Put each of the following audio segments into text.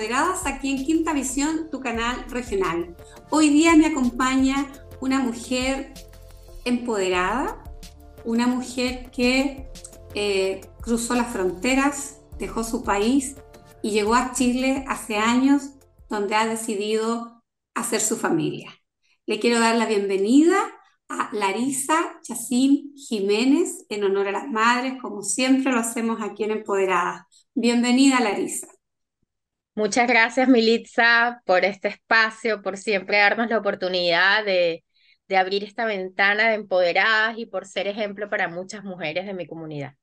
Empoderadas aquí en Quinta Visión, tu canal regional. Hoy día me acompaña una mujer empoderada, una mujer que eh, cruzó las fronteras, dejó su país y llegó a Chile hace años donde ha decidido hacer su familia. Le quiero dar la bienvenida a Larisa Chacín Jiménez en honor a las madres, como siempre lo hacemos aquí en Empoderadas. Bienvenida, Larisa. Muchas gracias, Militza, por este espacio, por siempre darnos la oportunidad de, abrir esta ventana de empoderadas y por ser ejemplo para muchas mujeres de mi comunidad.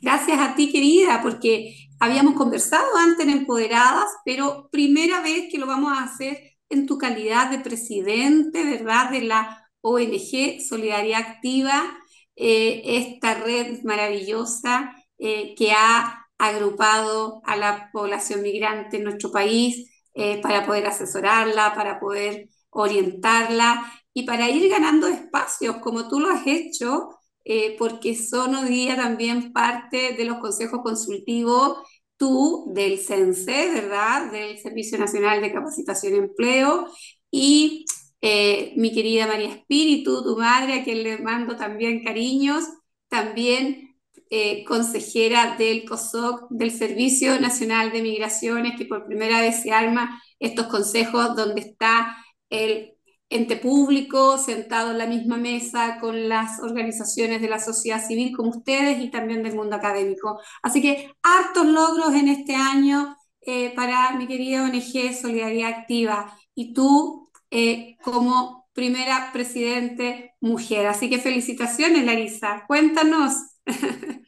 Gracias a ti, querida, porque habíamos conversado antes en Empoderadas, pero primera vez que lo vamos a hacer en tu calidad de presidente, ¿verdad?, de la ONG Solidaridad Activa, eh, esta red maravillosa eh, que ha agrupado a la población migrante en nuestro país eh, para poder asesorarla, para poder orientarla y para ir ganando espacios como tú lo has hecho, eh, porque son hoy día también parte de los consejos consultivos, tú del CENSE, ¿verdad? Del Servicio Nacional de Capacitación y Empleo y eh, mi querida María Espíritu, tu madre, a quien le mando también cariños, también eh, consejera del COSOC, del Servicio Nacional de Migraciones, que por primera vez se arma estos consejos donde está el ente público sentado en la misma mesa con las organizaciones de la sociedad civil como ustedes y también del mundo académico. Así que hartos logros en este año eh, para mi querida ONG Solidaridad Activa y tú eh, como primera presidente mujer. Así que felicitaciones, Larisa. Cuéntanos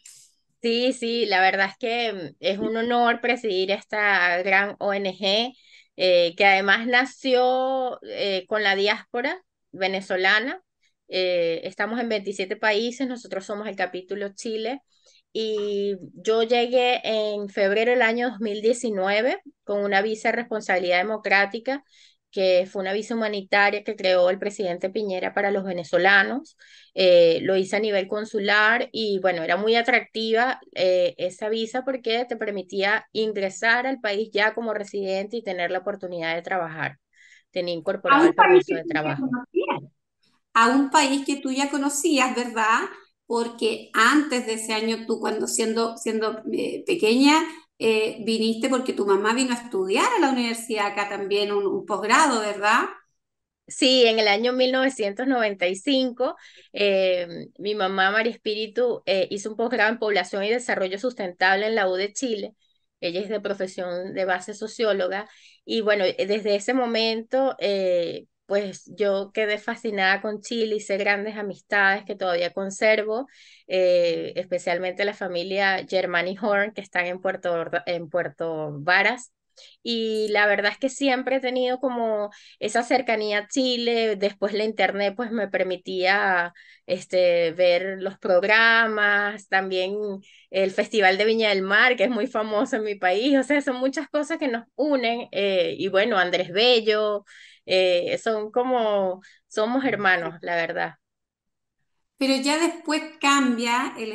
Sí, sí, la verdad es que mm, es un honor presidir esta gran ONG eh, que además nació eh, con la diáspora venezolana. Eh, estamos en 27 países, nosotros somos el capítulo Chile y yo llegué en febrero del año 2019 con una visa de responsabilidad democrática que fue una visa humanitaria que creó el presidente Piñera para los venezolanos. Eh, lo hice a nivel consular y bueno, era muy atractiva eh, esa visa porque te permitía ingresar al país ya como residente y tener la oportunidad de trabajar. Tenía incorporado el permiso de trabajo. A un país que tú ya conocías, ¿verdad? Porque antes de ese año, tú cuando siendo, siendo eh, pequeña, eh, viniste porque tu mamá vino a estudiar a la universidad acá también, un, posgrado, ¿verdad? Sí, en el año 1995, eh, mi mamá María Espíritu eh, hizo un posgrado en Población y Desarrollo Sustentable en la U de Chile. Ella es de profesión de base socióloga y bueno, desde ese momento pues yo quedé fascinada con Chile, hice grandes amistades que todavía conservo, eh, especialmente la familia Germani Horn, que están en Puerto, en Puerto Varas. Y la verdad es que siempre he tenido como esa cercanía a Chile, después la internet pues me permitía este, ver los programas, también el Festival de Viña del Mar, que es muy famoso en mi país, o sea, son muchas cosas que nos unen, eh, y bueno, Andrés Bello, eh, son como, somos hermanos, la verdad. Pero ya después cambia el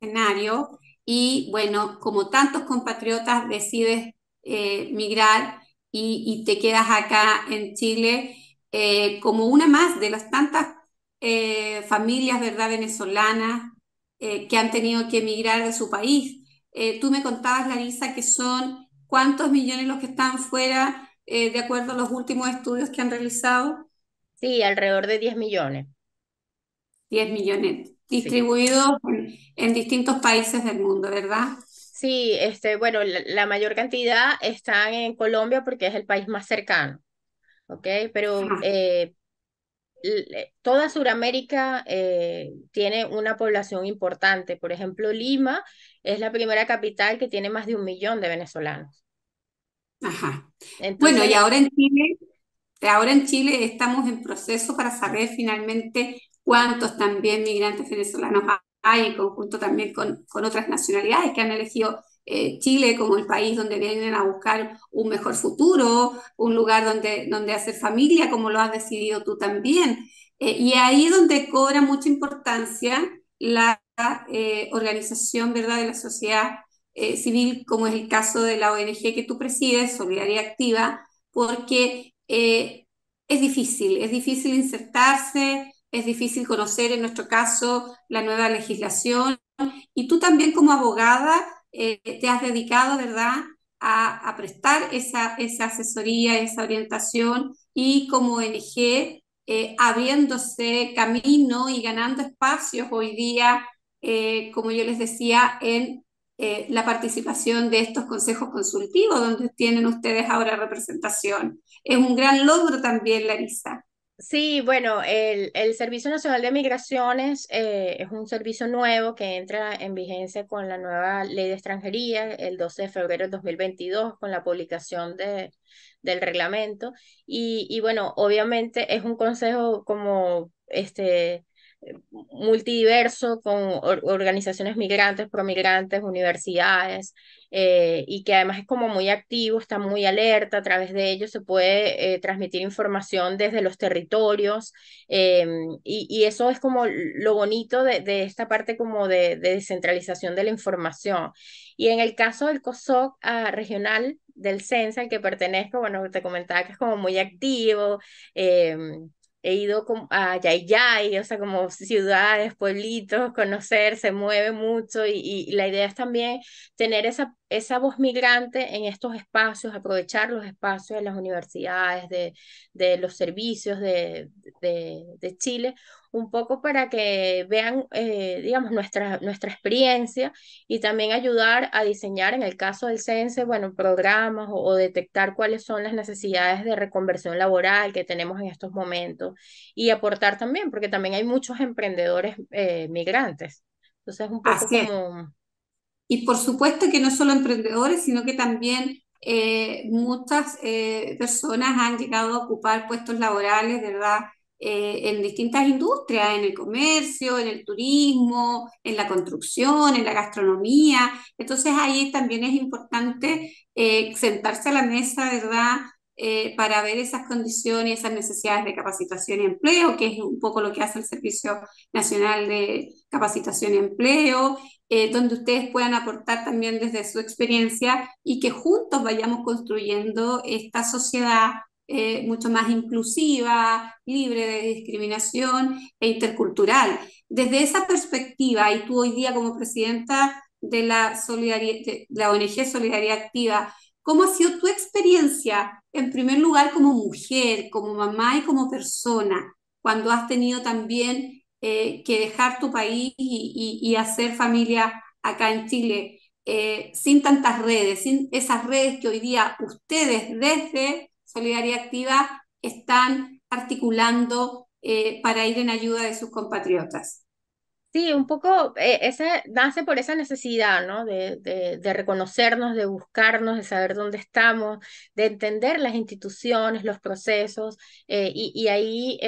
escenario y bueno, como tantos compatriotas decides eh, migrar y, te quedas acá en Chile eh, como una más de las tantas familias, ¿verdad?, venezolanas que han tenido que emigrar de su país. tú me contabas, Larisa, que son cuántos millones los que están fuera eh, de acuerdo a los últimos estudios que han realizado? Sí, alrededor de 10 millones. 10 millones, distribuidos en, distintos países del mundo, ¿verdad? Sí, este, bueno, la, mayor cantidad están en Colombia porque es el país más cercano, ¿ok? Pero ah. eh, eh, toda Sudamérica tiene una población importante. Por ejemplo, Lima es la primera capital que tiene más de un millón de venezolanos. Ajá. bueno, y ahora en Chile, ahora en Chile estamos en proceso para saber finalmente cuántos también migrantes venezolanos hay en conjunto también con, otras nacionalidades que han elegido eh, Chile como el país donde vienen a buscar un mejor futuro, un lugar donde, donde hacer familia, como lo has decidido tú también. Eh, y ahí es donde cobra mucha importancia la eh, organización ¿verdad? de la sociedad eh, civil, como es el caso de la ONG que tú presides, Solidaria Activa, porque eh, es difícil, es difícil insertarse, es difícil conocer en nuestro caso la nueva legislación y tú también como abogada eh, te has dedicado, ¿verdad?, a, prestar esa, esa, asesoría, esa orientación y como ONG abriéndose camino y ganando espacios hoy día, como yo les decía, en eh, la participación de estos consejos consultivos, donde tienen ustedes ahora representación. Es un gran logro también, Larisa. Sí, bueno, el, el Servicio Nacional de Migraciones eh, es un servicio nuevo que entra en vigencia con la nueva ley de extranjería el 12 de febrero de 2022, con la publicación de, del reglamento. Y, y bueno, obviamente es un consejo como este, multidiverso con organizaciones migrantes, promigrantes, universidades, eh, y que además es como muy activo, está muy alerta, a través de ellos se puede eh, transmitir información desde los territorios, eh, y, eso es como lo bonito de, esta parte como de, de, descentralización de la información. Y en el caso del COSOC ah, regional del CENSA, al que pertenezco, bueno, te comentaba que es como muy activo, he ido ah, a Yayay, o sea, como ciudades, pueblitos, conocer, se mueve mucho y, y, la idea es también tener esa, esa voz migrante en estos espacios, aprovechar los espacios de las universidades, de, los servicios de, de Chile un poco para que vean, eh, digamos, nuestra, nuestra experiencia y también ayudar a diseñar, en el caso del CENSE, bueno, programas o, detectar cuáles son las necesidades de reconversión laboral que tenemos en estos momentos y aportar también, porque también hay muchos emprendedores eh, migrantes. Entonces, un poco como... Y por supuesto que no solo emprendedores, sino que también eh, muchas personas han llegado a ocupar puestos laborales, ¿verdad? Eh, en distintas industrias, en el comercio, en el turismo, en la construcción, en la gastronomía. Entonces ahí también es importante eh, sentarse a la mesa, ¿verdad? Eh, para ver esas condiciones, esas necesidades de capacitación y empleo, que es un poco lo que hace el Servicio Nacional de Capacitación y Empleo, donde ustedes puedan aportar también desde su experiencia y que juntos vayamos construyendo esta sociedad eh, mucho más inclusiva, libre de discriminación e intercultural. Desde esa perspectiva, y tú hoy día como presidenta de la, la ONG Solidaridad Activa, ¿cómo ha sido tu experiencia, en primer lugar, como mujer, como mamá y como persona, cuando has tenido también eh, que dejar tu país y, hacer familia acá en Chile? Eh, sin tantas redes, sin esas redes que hoy día ustedes desde Solidaridad Activa están articulando eh, para ir en ayuda de sus compatriotas. Sí, un poco eh, ese nace por esa necesidad, ¿no? De, reconocernos, de buscarnos, de saber dónde estamos, de entender las instituciones, los procesos. Eh, y, ahí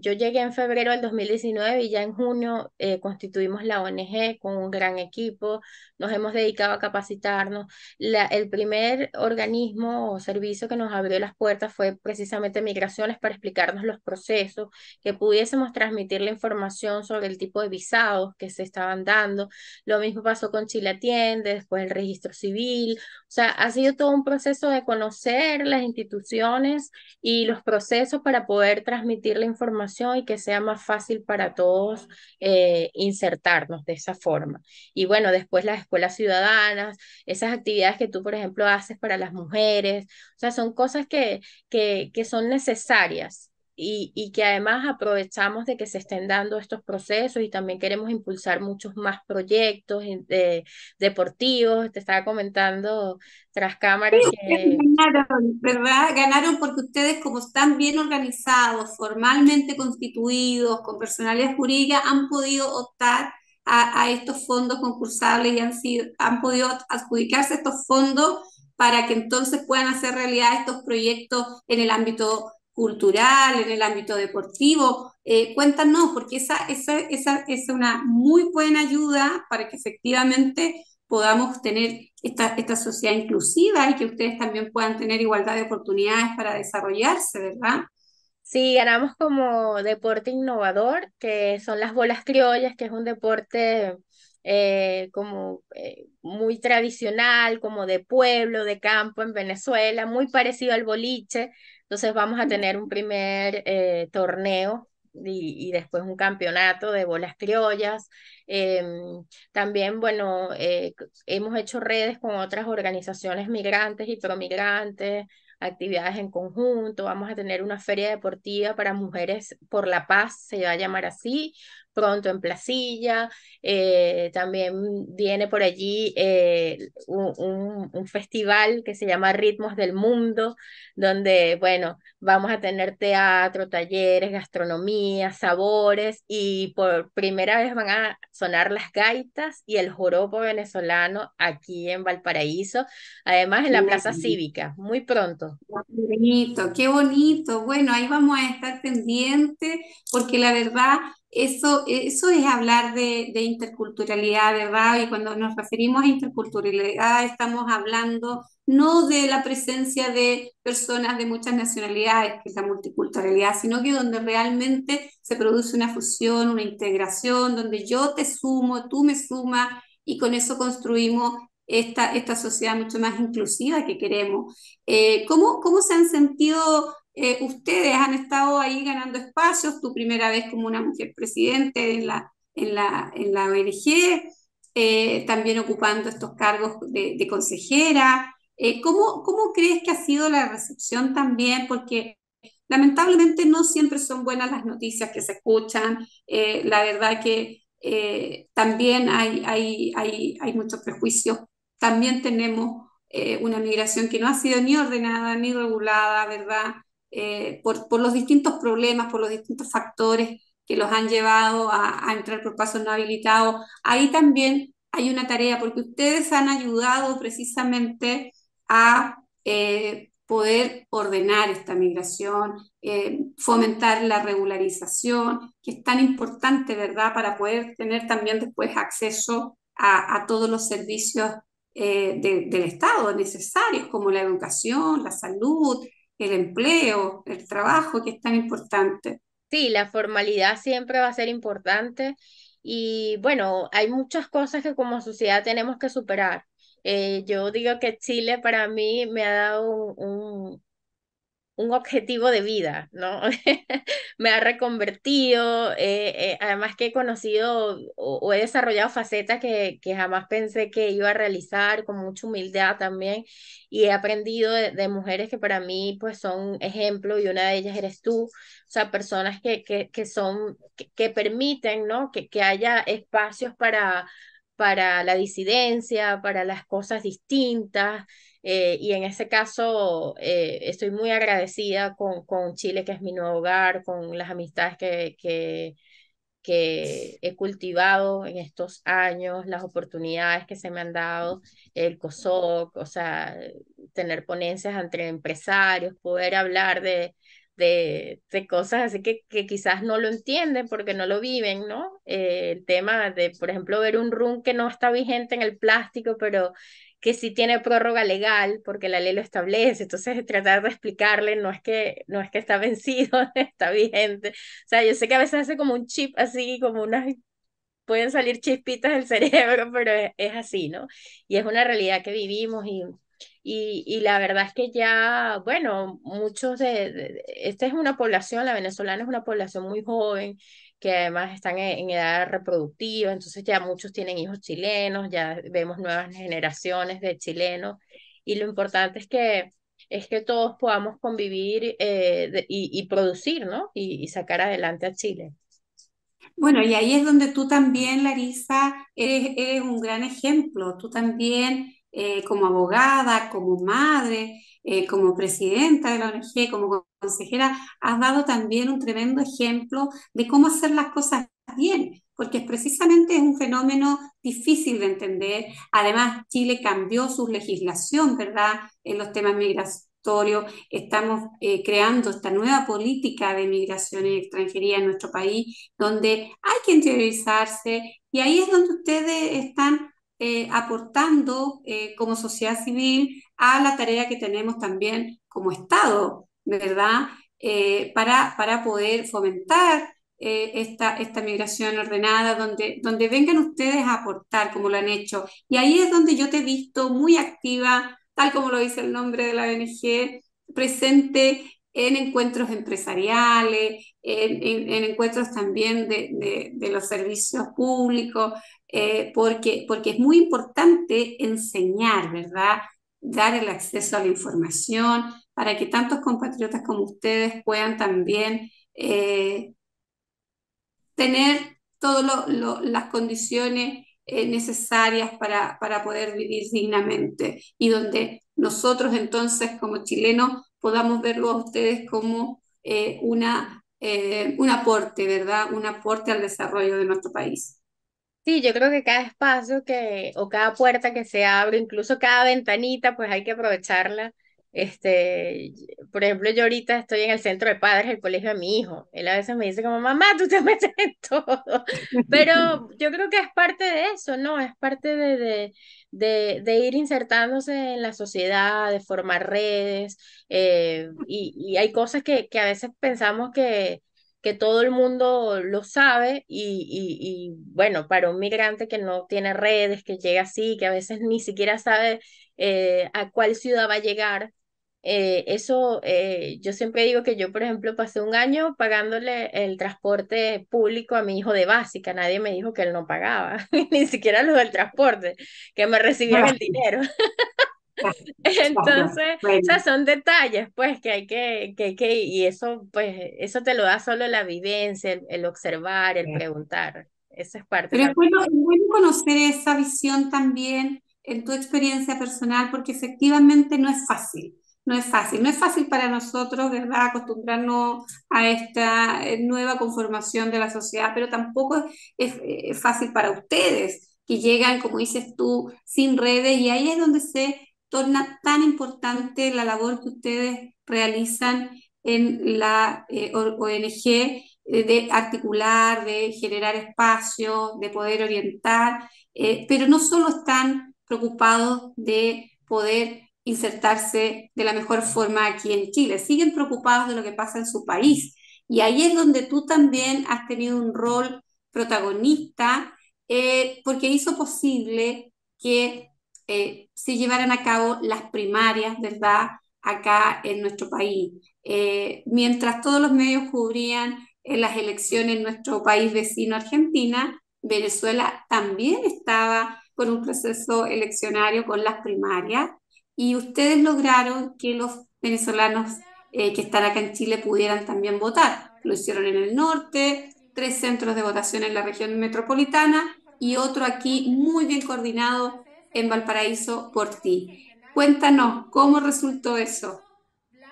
yo llegué en febrero del 2019 y ya en junio constituimos la ONG con un gran equipo, nos hemos dedicado a capacitarnos. La, el primer organismo o servicio que nos abrió las puertas fue precisamente migraciones para explicarnos los procesos, que pudiésemos transmitir la información sobre el tipo de visados que se estaban dando. Lo mismo pasó con Chile Atiende, después el registro civil. O sea, ha sido todo un proceso de conocer las instituciones y los procesos para poder transmitir la información y que sea más fácil para todos eh, insertarnos de esa forma. Y bueno, después las escuelas ciudadanas, esas actividades que tú, por ejemplo, haces para las mujeres. O sea, son cosas que, que, son necesarias. Y, y, que además aprovechamos de que se estén dando estos procesos y también queremos impulsar muchos más proyectos eh, deportivos. Te estaba comentando tras cámaras Ganaron, ¿verdad? Ganaron porque ustedes como están bien organizados, formalmente constituidos, con personalidad jurídica, han podido optar a, estos fondos concursables y han, sido, han podido adjudicarse estos fondos para que entonces puedan hacer realidad estos proyectos en el ámbito cultural, en el ámbito deportivo. Eh, cuéntanos, porque esa, esa, esa, es una muy buena ayuda para que efectivamente podamos tener esta, esta sociedad inclusiva y que ustedes también puedan tener igualdad de oportunidades para desarrollarse, ¿verdad? Sí, ganamos como deporte innovador, que son las bolas criollas, que es un deporte eh, como eh, muy tradicional, como de pueblo, de campo en Venezuela, muy parecido al boliche. Entonces vamos a mm. tener un primer eh, torneo y, después un campeonato de bolas criollas. Em, también, bueno, hemos hecho redes con otras organizaciones migrantes y promigrantes, actividades en conjunto, vamos a tener una feria deportiva para mujeres por la paz, se va a llamar así, pronto en Placilla. Eh, también viene por allí eh, un, festival que se llama Ritmos del Mundo, donde, bueno, vamos a tener teatro, talleres, gastronomía, sabores y por primera vez van a sonar las gaitas y el joropo venezolano aquí en Valparaíso, además en la Plaza Cívica, muy pronto. Qué bonito, qué bonito. Bueno, ahí vamos a estar pendientes porque la verdad eso, eso es hablar de, interculturalidad, ¿verdad? Y cuando nos referimos a interculturalidad estamos hablando no de la presencia de personas de muchas nacionalidades, que es la multiculturalidad, sino que donde realmente se produce una fusión, una integración, donde yo te sumo, tú me sumas y con eso construimos esta, esta sociedad mucho más inclusiva que queremos. Eh, ¿cómo, ¿Cómo se han sentido eh, ustedes han estado ahí ganando espacios, tu primera vez como una mujer presidente en la, en la, en la ONG, eh, también ocupando estos cargos de, consejera. Eh, ¿cómo, crees que ha sido la recepción también? Porque lamentablemente no siempre son buenas las noticias que se escuchan. la verdad que también hay, hay, hay, hay, muchos prejuicios. También tenemos una migración que no ha sido ni ordenada ni regulada, ¿verdad? Eh, por, los distintos problemas, por los distintos factores que los han llevado a, entrar por pasos no habilitados. Ahí también hay una tarea, porque ustedes han ayudado precisamente a eh, poder ordenar esta migración, eh, fomentar la regularización, que es tan importante, ¿verdad?, para poder tener también después acceso a, todos los servicios del Estado necesarios, como la educación, la salud, el empleo, el trabajo, que es tan importante. Sí, la formalidad siempre va a ser importante y bueno, hay muchas cosas que como sociedad tenemos que superar. Eh, yo digo que Chile para mí me ha dado un, un objetivo de vida, ¿no? me ha reconvertido, eh, eh, además que he conocido o, he desarrollado facetas que, jamás pensé que iba a realizar con mucha humildad también y he aprendido de, mujeres que para mí pues son ejemplo y una de ellas eres tú, o sea, personas que, que, son, permiten, ¿no? Que, que haya espacios para para la disidencia, para las cosas distintas, eh, y en ese caso, eh, estoy muy agradecida con, con, Chile, que es mi nuevo hogar, con las amistades que, que, que, he cultivado en estos años, las oportunidades que se me han dado, el COSOC, o sea, tener ponencias entre empresarios, poder hablar de, de, de cosas así que, que, quizás no lo entienden porque no lo viven, ¿no? Eh, el tema de, por ejemplo, ver un run que no está vigente en el plástico, pero que sí tiene prórroga legal porque la ley lo establece, entonces tratar de explicarle no es que no es que está vencido, está vigente. O sea, yo sé que a veces hace como un chip así, como unas pueden salir chispitas del cerebro, pero es, así, ¿no? Y es una realidad que vivimos y y, y, la verdad es que ya, bueno, muchos de, esta es una población, la venezolana es una población muy joven, que además están en, edad reproductiva, entonces ya muchos tienen hijos chilenos, ya vemos nuevas generaciones de chilenos y lo importante es que es que todos podamos convivir eh, y, producir, ¿no? Y, sacar adelante a Chile. Bueno, y ahí es donde tú también, Larisa, eres, un gran ejemplo. Tú también, eh, como abogada, como madre, eh, como presidenta de la ONG, como consejera, has dado también un tremendo ejemplo de cómo hacer las cosas bien, porque precisamente es un fenómeno difícil de entender. Además, Chile cambió su legislación, ¿verdad?, en los temas migratorios estamos eh, creando esta nueva política de migración y extranjería en nuestro país, donde hay que interiorizarse y ahí es donde ustedes están eh, aportando eh, como sociedad civil a la tarea que tenemos también como Estado, ¿verdad? Eh, para, para poder fomentar esta, esta migración ordenada, donde, donde vengan ustedes a aportar como lo han hecho. Y ahí es donde yo te he visto muy activa, tal como lo dice el nombre de la ONG, presente en encuentros empresariales, en, encuentros también de, los servicios públicos, eh, porque, porque es muy importante enseñar, ¿verdad? Dar el acceso a la información para que tantos compatriotas como ustedes puedan también eh, tener todas las condiciones eh, necesarias para, para poder vivir dignamente y donde nosotros entonces como chilenos podamos verlo a ustedes como una, un aporte, ¿verdad? Un aporte al desarrollo de nuestro país. Sí, yo creo que cada espacio que, o cada puerta que se abre, incluso cada ventanita, pues hay que aprovecharla. Este, por ejemplo, yo ahorita estoy en el centro de padres, el colegio de mi hijo. Él a veces me dice como, mamá, tú te metes en todo. Pero yo creo que es parte de eso, ¿no? Es parte de, de, de, de ir insertándose en la sociedad, de formar redes. Eh, y, y, hay cosas que, que a veces pensamos que, que todo el mundo lo sabe y, y, bueno, para un migrante que no tiene redes, que llega así, que a veces ni siquiera sabe eh, a cuál ciudad va a llegar, eh, eso eh, yo siempre digo que yo, por ejemplo, pasé un año pagándole el transporte público a mi hijo de básica, nadie me dijo que él no pagaba, ni siquiera lo del transporte, que me recibían el dinero. Entonces, son detalles, pues, que hay que, que, y eso, pues, eso te lo da solo la vivencia, el, observar, el preguntar. Eso es parte. Pero es bueno, es bueno conocer esa visión también en tu experiencia personal, porque efectivamente no es fácil. No es fácil, no es fácil para nosotros, ¿verdad?, acostumbrarnos a esta eh, nueva conformación de la sociedad, pero tampoco es eh, fácil para ustedes, que llegan, como dices tú, sin redes, y ahí es donde se torna tan importante la labor que ustedes realizan en la eh, ONG eh, de articular, de generar espacio, de poder orientar, eh, pero no solo están preocupados de poder insertarse de la mejor forma aquí en Chile, siguen preocupados de lo que pasa en su país. Y ahí es donde tú también has tenido un rol protagonista, porque hizo posible que se eh, si llevaran a cabo las primarias, ¿verdad? Acá en nuestro país. Eh, mientras todos los medios cubrían eh, las elecciones en nuestro país vecino Argentina, Venezuela también estaba con un proceso eleccionario con las primarias y ustedes lograron que los venezolanos que están acá en Chile pudieran también votar. Lo hicieron en el norte, tres centros de votación en la región metropolitana y otro aquí muy bien coordinado en Valparaíso por ti. Cuéntanos, ¿cómo resultó eso?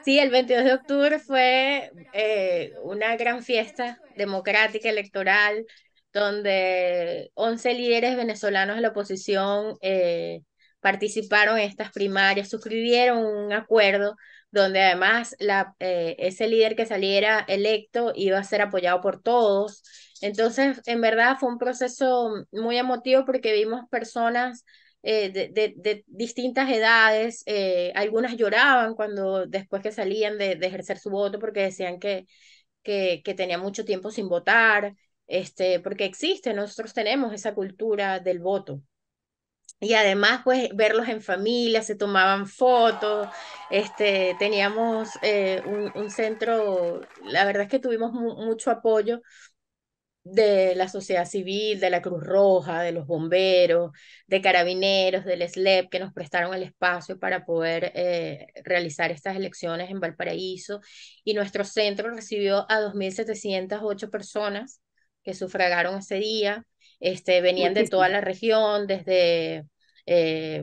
Sí, el 22 de octubre fue eh, una gran fiesta democrática, electoral, donde 11 líderes venezolanos de la oposición eh, participaron en estas primarias, suscribieron un acuerdo donde además la, eh, ese líder que saliera electo iba a ser apoyado por todos. Entonces, en verdad fue un proceso muy emotivo porque vimos personas eh, de, distintas edades, eh, algunas lloraban cuando después que salían de, ejercer su voto porque decían que, que, que mucho tiempo sin votar, este, porque existe, nosotros tenemos esa cultura del voto. Y además, pues verlos en familia, se tomaban fotos, este, teníamos eh, un, centro, la verdad es que tuvimos mucho apoyo de la sociedad civil, de la Cruz Roja, de los bomberos, de carabineros, del SLEP, que nos prestaron el espacio para poder eh, realizar estas elecciones en Valparaíso. Y nuestro centro recibió a 2.708 personas que sufragaron ese día. Este, venían de toda la región, desde, eh,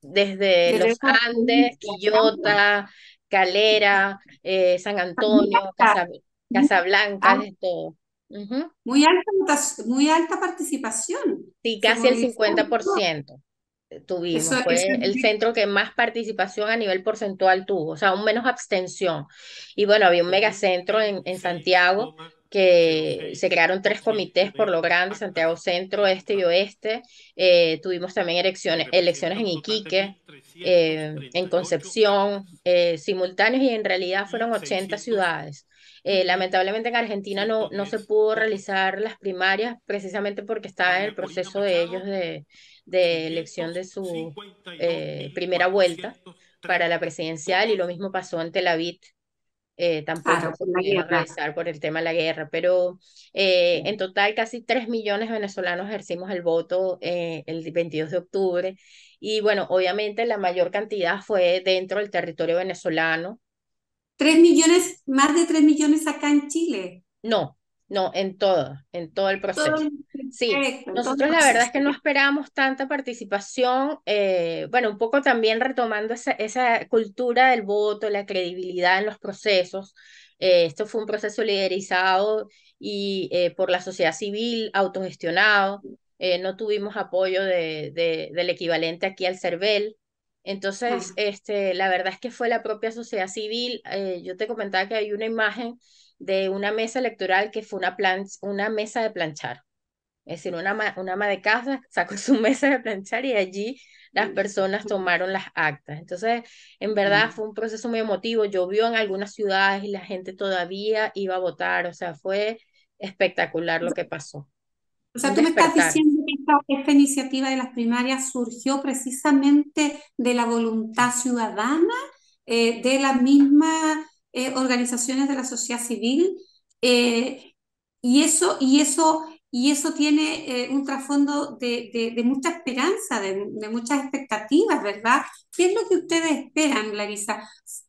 desde Los Andes, Quillota, Calera, eh, San Antonio, Casablanca, de ah. todo. muy, alta, muy alta participación. Sí, casi el 50% tuvimos. fue el centro que más participación a nivel porcentual tuvo, o sea, un menos abstención. Y bueno, había un megacentro en, en Santiago que se crearon tres comités por lo grande, Santiago Centro, Este y Oeste. Eh, tuvimos también elecciones, en Iquique, eh, en Concepción, eh, simultáneos y en realidad fueron 80 ciudades. Eh, lamentablemente en Argentina no, no se pudo realizar las primarias precisamente porque estaba en el proceso de ellos de, de elección de su eh, primera vuelta para la presidencial y lo mismo pasó en Tel Aviv. Eh, tampoco se realizar por el tema de la guerra, pero en total casi 3 millones de venezolanos ejercimos el voto el 22 de octubre y bueno, obviamente la mayor cantidad fue dentro del territorio venezolano, ¿Tres millones, más de tres millones acá en Chile. No, no, en todo, en todo el proceso. sí, nosotros la verdad es que no esperábamos tanta participación, eh, bueno, un poco también retomando esa, esa, cultura del voto, la credibilidad en los procesos. Eh, esto fue un proceso liderizado y eh, por la sociedad civil, autogestionado. no tuvimos apoyo de, de, del equivalente aquí al CERVEL, entonces, este, la verdad es que fue la propia sociedad civil. Eh, yo te comentaba que hay una imagen de una mesa electoral que fue una, una mesa de planchar. Es decir, una, una ama de casa sacó su mesa de planchar y allí las personas tomaron las actas. Entonces, en verdad fue un proceso muy emotivo. Llovió en algunas ciudades y la gente todavía iba a votar. O sea, fue espectacular lo que pasó. O sea, tú me estás diciendo esta, iniciativa de las primarias surgió precisamente de la voluntad ciudadana eh, de las mismas eh, organizaciones de la sociedad civil eh, y eso y eso y eso tiene un trasfondo de, mucha esperanza, de, muchas expectativas, ¿verdad? ¿Qué es lo que ustedes esperan, Larisa?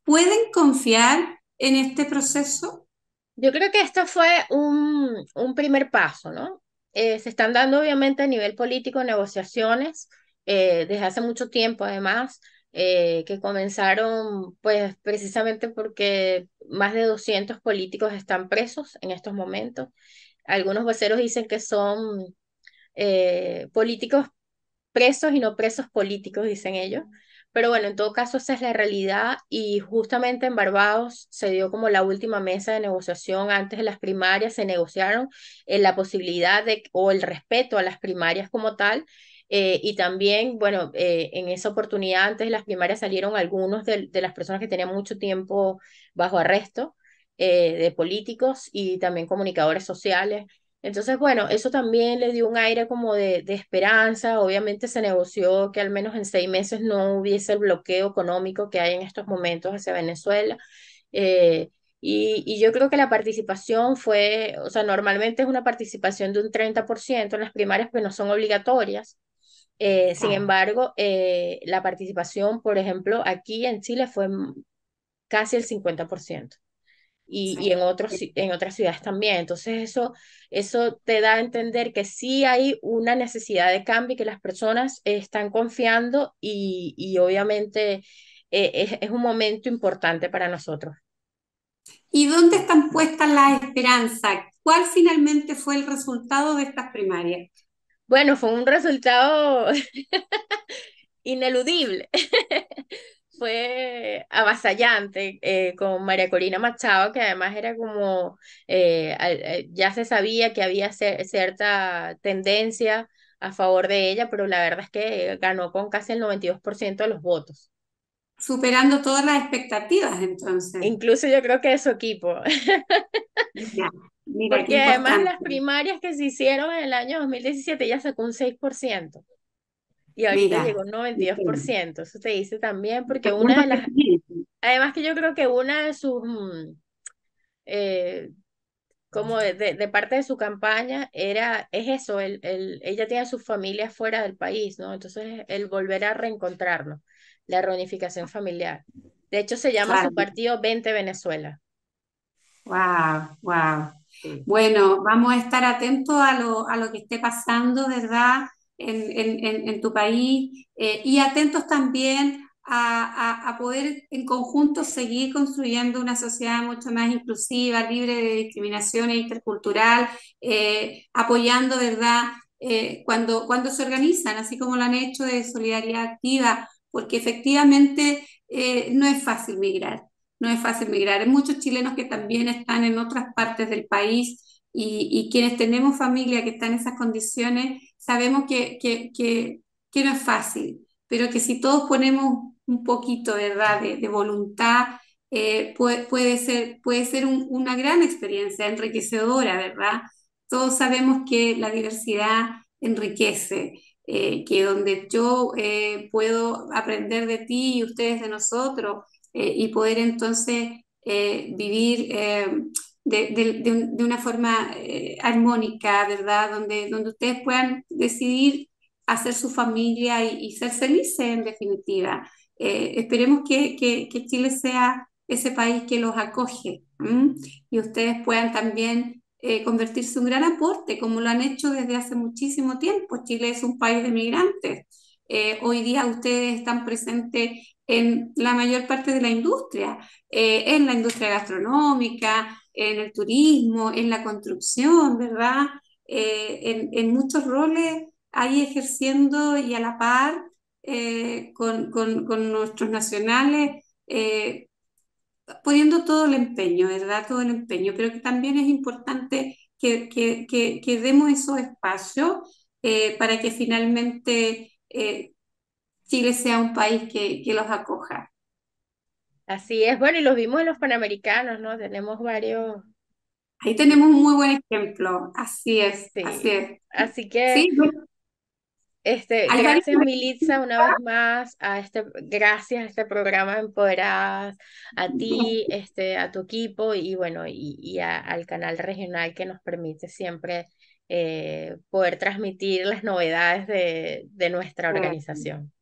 ¿Pueden confiar en este proceso? Yo creo que esto fue un, un primer paso, ¿no? Eh, se están dando obviamente a nivel político negociaciones eh, desde hace mucho tiempo además, eh, que comenzaron pues precisamente porque más de 200 políticos están presos en estos momentos. Algunos voceros dicen que son políticos presos y no presos políticos, dicen ellos. Pero bueno, en todo caso, esa es la realidad y justamente en Barbados se dio como la última mesa de negociación antes de las primarias, se negociaron en eh, la posibilidad de, o el respeto a las primarias como tal. Eh, y también, bueno, eh, en esa oportunidad antes de las primarias salieron algunos de, de las personas que tenían mucho tiempo bajo arresto de políticos y también comunicadores sociales. Entonces, bueno, eso también le dio un aire como de, de, esperanza. Obviamente se negoció que al menos en seis meses no hubiese el bloqueo económico que hay en estos momentos hacia Venezuela. Eh, y, yo creo que la participación fue, o sea, normalmente es una participación de un 30% en las primarias, pero no son obligatorias. Eh, sin embargo, eh, la participación, por ejemplo, aquí en Chile fue casi el 50% y, en, otros, en otras ciudades también. Entonces eso, eso te da a entender que sí hay una necesidad de cambio y que las personas están confiando y, obviamente eh, es, es un momento importante para nosotros. ¿Y dónde están puestas las esperanzas? ¿Cuál finalmente fue el resultado de estas primarias? Bueno, fue un resultado ineludible. fue avasallante eh, con María Corina Machado, que además era como, eh, eh, ya se sabía que había cierta tendencia a favor de ella, pero la verdad es que ganó con casi el 92% de los votos. Superando todas las expectativas, entonces. Incluso yo creo que de su equipo. Porque además las primarias que se hicieron en el año 2017 ya sacó un 6%. Y ahorita digo llegó un 92%. Eso te dice también, porque una de las. Además, que yo creo que una de sus. Mm, eh, como de, parte de su campaña era, es eso, el, el, ella tiene su familia fuera del país, ¿no? Entonces, el volver a reencontrarlo la reunificación familiar. De hecho, se llama su partido 20 Venezuela. Wow, wow. Bueno, vamos a estar atentos a lo, a lo que esté pasando, ¿verdad? en, en, en tu país eh, y atentos también a, a, poder en conjunto seguir construyendo una sociedad mucho más inclusiva, libre de discriminación e intercultural, eh, apoyando, ¿verdad? Eh, cuando, cuando se organizan, así como lo han hecho de solidaridad activa, porque efectivamente no es fácil migrar, no es fácil migrar. Hay muchos chilenos que también están en otras partes del país y, y quienes tenemos familia que está en esas condiciones, sabemos que, que, no es fácil, pero que si todos ponemos un poquito ¿verdad? De, voluntad, eh, puede, ser, puede ser una gran experiencia enriquecedora, ¿verdad? Todos sabemos que la diversidad enriquece, eh, que donde yo eh, puedo aprender de ti y ustedes de nosotros y poder entonces vivir de, una forma eh, armónica, ¿verdad? Donde, donde ustedes puedan decidir hacer su familia y, ser felices en definitiva. Eh, esperemos que, Chile sea ese país que los acoge y ustedes puedan también eh, convertirse en un gran aporte, como lo han hecho desde hace muchísimo tiempo. Chile es un país de migrantes. hoy día ustedes están presentes en la mayor parte de la industria, en la industria gastronómica, en el turismo, en la construcción, ¿verdad? Eh, en, muchos roles ahí ejerciendo y a la par eh, con, nuestros nacionales, eh, poniendo todo el empeño, ¿verdad? Todo el empeño, pero también es importante que, que, demos esos espacios para que finalmente Chile sea un país que, que los acoja. Así es, bueno, y los vimos en los Panamericanos, ¿no? Tenemos varios. Ahí tenemos un muy buen ejemplo, así es, así Así que, este, gracias Militza una vez más, a este, gracias a este programa Empoderadas, a ti, este, a tu equipo y bueno, y, al canal regional que nos permite siempre eh, poder transmitir las novedades de nuestra organización.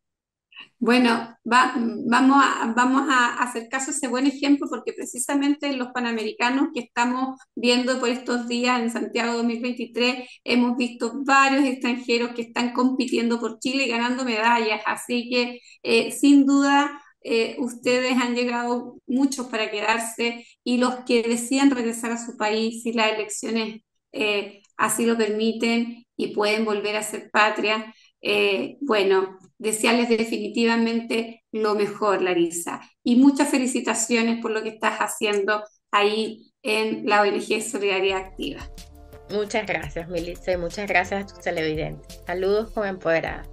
Bueno, vamos, a, vamos a hacer caso a ese buen ejemplo porque precisamente los panamericanos que estamos viendo por estos días en Santiago 2023, hemos visto varios extranjeros que están compitiendo por Chile y ganando medallas. Así que eh, sin duda eh, ustedes han llegado muchos para quedarse y los que decían regresar a su país, si las elecciones eh, así lo permiten y pueden volver a ser patria, eh, bueno, desearles definitivamente lo mejor, Larisa. Y muchas felicitaciones por lo que estás haciendo ahí en la ONG Solidaridad Activa. Muchas gracias, Melissa, y muchas gracias a tus televidentes. Saludos con Empoderadas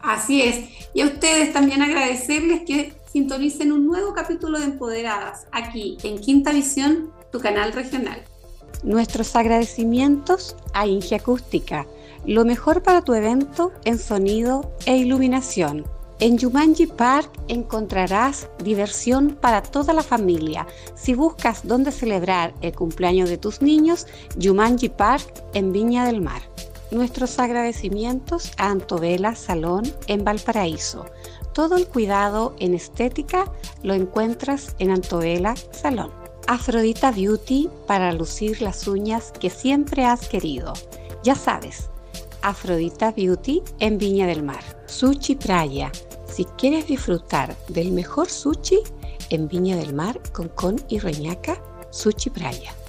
Así es. Y a ustedes también agradecerles que sintonicen un nuevo capítulo de Empoderadas aquí en Quinta Visión, tu canal regional. Nuestros agradecimientos a Inge Acústica lo mejor para tu evento en sonido e iluminación. En Jumanji Park encontrarás diversión para toda la familia. Si buscas dónde celebrar el cumpleaños de tus niños, Jumanji Park en Viña del Mar. Nuestros agradecimientos a Antovela Salón en Valparaíso. Todo el cuidado en estética lo encuentras en Antovela Salón. Afrodita Beauty para lucir las uñas que siempre has querido. Ya sabes, Afrodita Beauty en Viña del Mar. Sushi Praia. Si quieres disfrutar del mejor sushi en Viña del Mar, con y Reñaca, Sushi Praia.